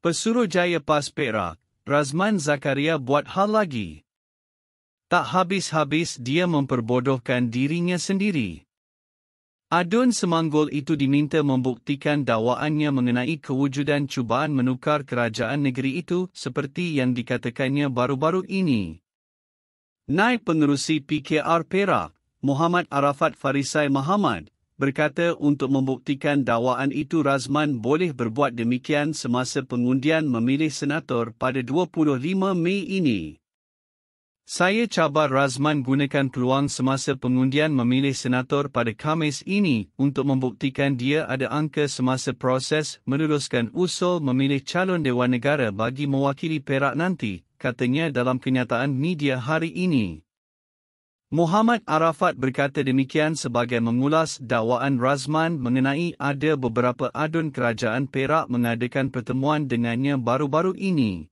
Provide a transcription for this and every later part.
Pesuruhjaya PAS Perak, Razman Zakaria buat hal lagi. Tak habis-habis dia memperbodohkan dirinya sendiri. Adun Semanggol itu diminta membuktikan dakwaannya mengenai kewujudan cubaan menukar kerajaan negeri itu seperti yang dikatakannya baru-baru ini. Naib Pengerusi PKR Perak, Muhammad Arafat Farisai Muhammad, berkata untuk membuktikan dakwaan itu Razman boleh berbuat demikian semasa pengundian memilih senator pada 25 Mei ini. Saya cabar Razman gunakan peluang semasa pengundian memilih senator pada Khamis ini untuk membuktikan dia ada angka semasa proses meneruskan usul memilih calon Dewan Negara bagi mewakili Perak nanti, katanya dalam kenyataan media hari ini. Muhammad Arafat berkata demikian sebagai mengulas dakwaan Razman mengenai ada beberapa adun kerajaan Perak mengadakan pertemuan dengannya baru-baru ini.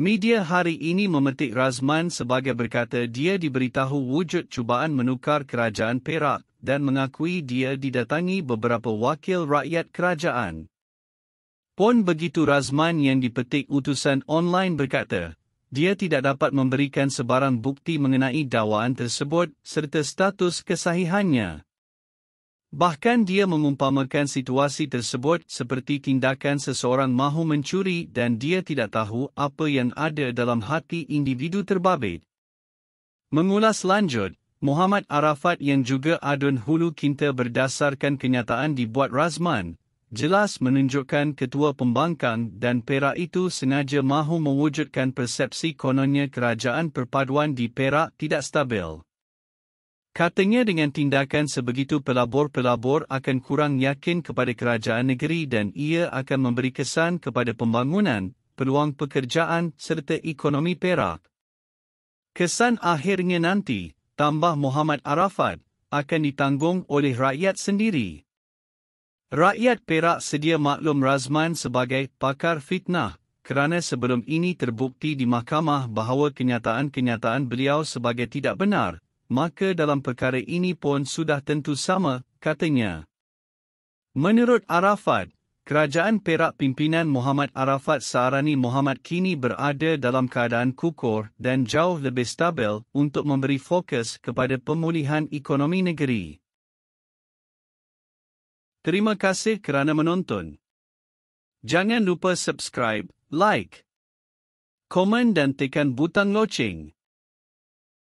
Media hari ini memetik Razman sebagai berkata dia diberitahu wujud cubaan menukar kerajaan Perak dan mengakui dia didatangi beberapa wakil rakyat kerajaan. Pun begitu Razman yang dipetik utusan online berkata, dia tidak dapat memberikan sebarang bukti mengenai dawaan tersebut serta status kesahihannya. Bahkan dia mengumpamakan situasi tersebut seperti tindakan seseorang mahu mencuri dan dia tidak tahu apa yang ada dalam hati individu terbabit. Mengulas lanjut, Muhammad Arafat yang juga adun hulu kinta berdasarkan kenyataan dibuat Razman, jelas menunjukkan ketua pembangkang dan Perak itu sengaja mahu mewujudkan persepsi kononnya kerajaan perpaduan di Perak tidak stabil. Katanya dengan tindakan sebegitu pelabur-pelabur akan kurang yakin kepada kerajaan negeri dan ia akan memberi kesan kepada pembangunan, peluang pekerjaan serta ekonomi Perak. Kesan akhirnya nanti, tambah Muhammad Arafat, akan ditanggung oleh rakyat sendiri. Rakyat Perak sedia maklum Razman sebagai pakar fitnah kerana sebelum ini terbukti di mahkamah bahawa kenyataan-kenyataan beliau sebagai tidak benar maka dalam perkara ini pun sudah tentu sama, katanya. Menurut Arafat, kerajaan perak pimpinan Muhammad Arafat Sarani Muhammad kini berada dalam keadaan kukur dan jauh lebih stabil untuk memberi fokus kepada pemulihan ekonomi negeri. Terima kasih kerana menonton. Jangan lupa subscribe, like, komen dan tekan butang loceng.